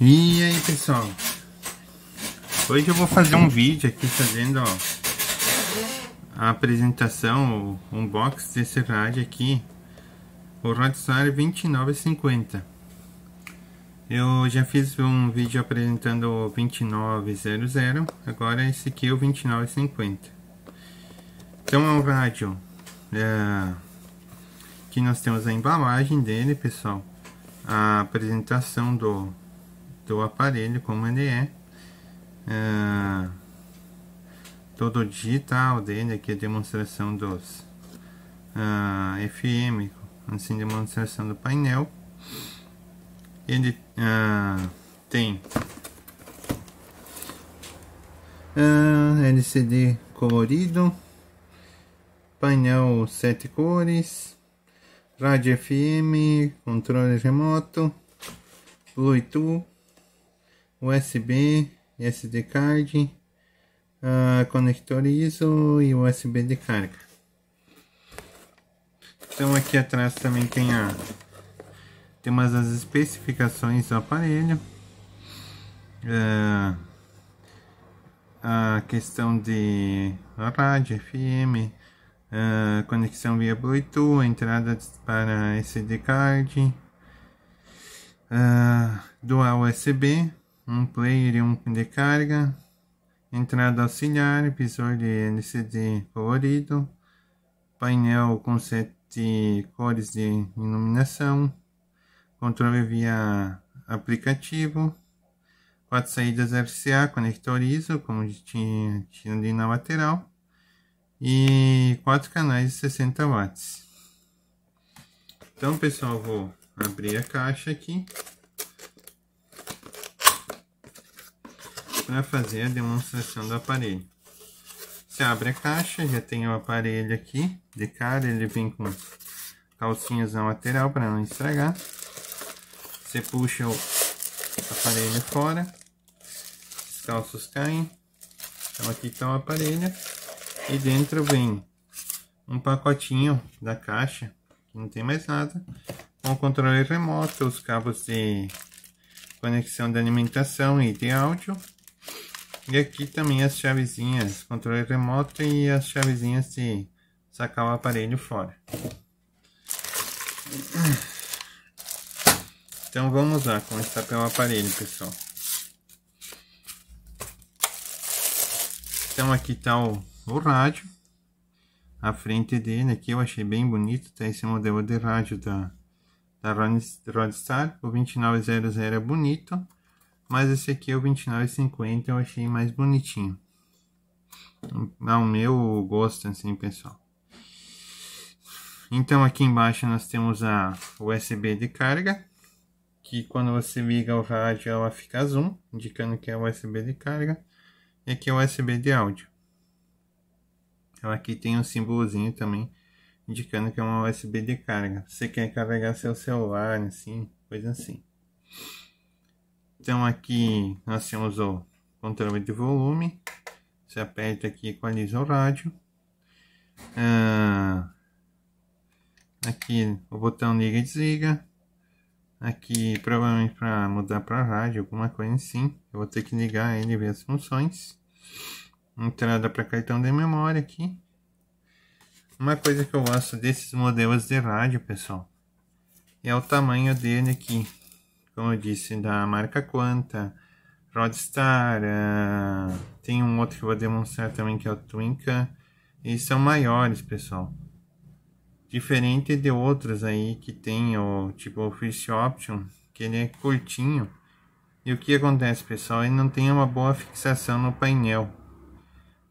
E aí pessoal Hoje eu vou fazer um vídeo aqui fazendo ó, a apresentação, o unbox desse rádio aqui O Rodstar 2950 Eu já fiz um vídeo apresentando o 2900 Agora esse aqui é o 2950 Então é um rádio é, Que nós temos a embalagem dele pessoal A apresentação do do aparelho como ele é. é todo tá o digital dele, aqui a demonstração dos é, FM, assim, demonstração do painel. Ele é, tem é, LCD colorido, painel sete cores, rádio FM, controle remoto, Bluetooth, USB, SD card, uh, conector ISO e USB de carga. Então aqui atrás também tem a temos as especificações do aparelho, uh, a questão de rádio, FM, uh, ah, conexão via Bluetooth, entrada para SD card, uh, dual USB, um player e um de carga, entrada auxiliar, visor de LCD colorido, painel com sete cores de iluminação, controle via aplicativo, quatro saídas RCA, conector ISO, como tinha, tinha ali na lateral, e quatro canais de 60 watts. Então pessoal, vou abrir a caixa aqui. vai fazer a demonstração do aparelho. Você abre a caixa, já tem o aparelho aqui. De cara ele vem com calcinhas na lateral para não estragar. Você puxa o aparelho fora. Os calços caem. Então aqui está o aparelho. E dentro vem um pacotinho da caixa. Que não tem mais nada. Com controle remoto, os cabos de conexão de alimentação e de áudio e aqui também as chavezinhas, controle remoto e as chavezinhas de sacar o aparelho fora. Então vamos lá começar pelo aparelho, pessoal. Então aqui está o, o rádio. A frente dele aqui eu achei bem bonito, tá esse modelo de rádio da, da Rodstar. O 2900 é bonito. Mas esse aqui é o 29,50, eu achei mais bonitinho. o meu gosto, assim, pessoal. Então aqui embaixo nós temos a USB de carga, que quando você liga o rádio ela fica azul, indicando que é USB de carga. E aqui é USB de áudio. Ela então, aqui tem um símbolozinho também, indicando que é uma USB de carga. Você quer carregar seu celular, assim, coisa assim. Então aqui nós temos o controle de volume. Você aperta aqui e equaliza o rádio. Ah, aqui o botão liga e desliga. Aqui provavelmente para mudar para rádio, alguma coisa assim. Eu vou ter que ligar ele e ver as funções. Entrada para cartão de memória aqui. Uma coisa que eu gosto desses modelos de rádio, pessoal, é o tamanho dele aqui como eu disse, da marca Quanta, Rodstar, uh, tem um outro que eu vou demonstrar também que é o Twinka, e são maiores, pessoal. Diferente de outros aí que tem o tipo o Fish Option, que ele é curtinho. E o que acontece, pessoal? Ele não tem uma boa fixação no painel.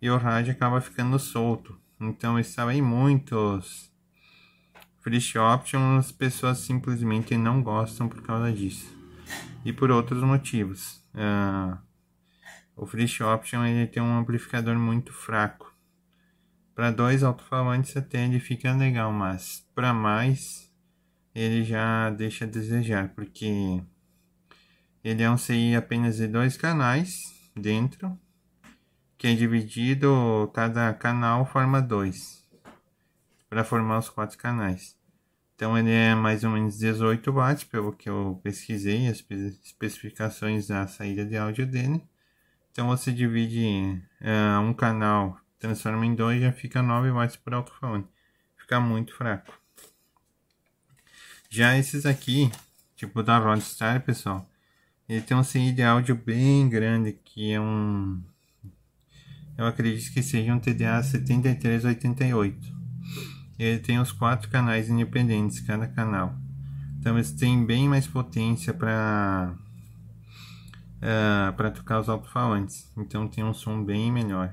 E o rádio acaba ficando solto. Então estava em muitos Free Options, as pessoas simplesmente não gostam por causa disso e por outros motivos. Uh, o Frisch Option ele tem um amplificador muito fraco. Para dois alto-falantes até ele fica legal, mas para mais ele já deixa a desejar, porque ele é um CI apenas de dois canais dentro, que é dividido, cada canal forma dois, para formar os quatro canais. Então ele é mais ou menos 18 watts, pelo que eu pesquisei, as especificações da saída de áudio dele. Então você divide uh, um canal, transforma em dois, já fica 9 watts por alto-fone. Fica muito fraco. Já esses aqui, tipo da Rodstar, pessoal, ele tem um CI de áudio bem grande, que é um... Eu acredito que seja um TDA 7388 ele tem os quatro canais independentes, cada canal. Então eles têm bem mais potência para uh, é, para tocar os alto-falantes. Então tem um som bem melhor.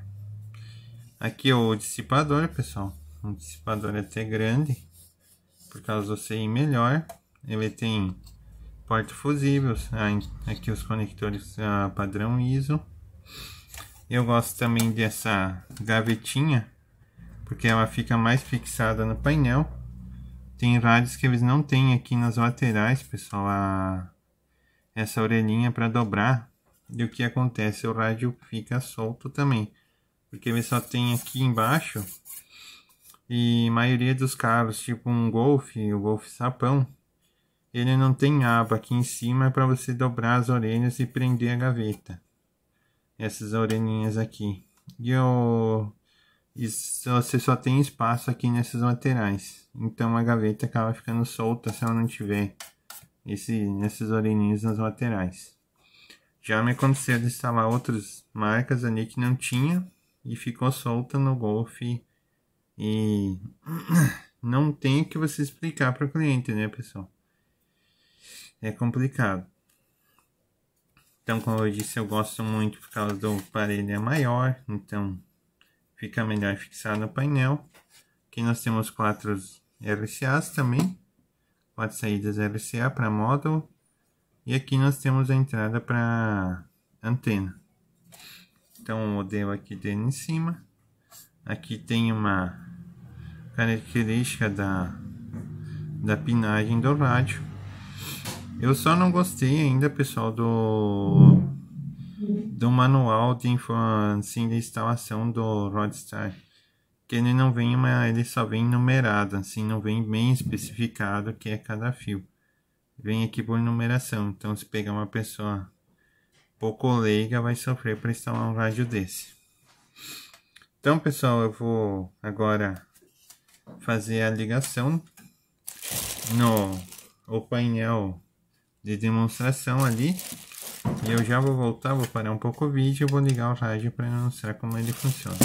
Aqui é o dissipador, pessoal. Um dissipador é até grande, por causa do CI melhor. Ele tem porta fusíveis, ah, aqui os conectores uh, padrão ISO. Eu gosto também dessa gavetinha porque ela fica mais fixada no painel. Tem rádios que eles não têm aqui nas laterais, pessoal, a... essa orelhinha para dobrar. E o que acontece? O rádio fica solto também, porque ele só tem aqui embaixo. E maioria dos carros, tipo um Golf, o Golf Sapão, ele não tem aba aqui em cima para você dobrar as orelhas e prender a gaveta. Essas orelhinhas aqui. E o e só, você só tem espaço aqui nessas laterais. Então a gaveta acaba ficando solta se ela não tiver esse, nesses orelhinhos nas laterais. Já me aconteceu de instalar outras marcas ali que não tinha e ficou solta no Golf e não tem que você explicar para o cliente, né, pessoal? É complicado. Então, como eu disse, eu gosto muito por causa do aparelho é maior, então fica melhor fixado no painel. Aqui nós temos quatro RCAs também, quatro saídas RCA para módulo. E aqui nós temos a entrada para antena. Então o modelo aqui dele em cima. Aqui tem uma característica da, da pinagem do rádio. Eu só não gostei ainda, pessoal, do do manual de de instalação do Rodstar, que ele não vem uma, ele só vem numerado, assim, não vem bem especificado que é cada fio. Vem aqui por numeração, então se pegar uma pessoa pouco leiga vai sofrer para instalar um rádio desse. Então pessoal, eu vou agora fazer a ligação no o painel de demonstração ali e eu já vou voltar, vou parar um pouco o vídeo e vou ligar o rádio para anunciar como ele funciona.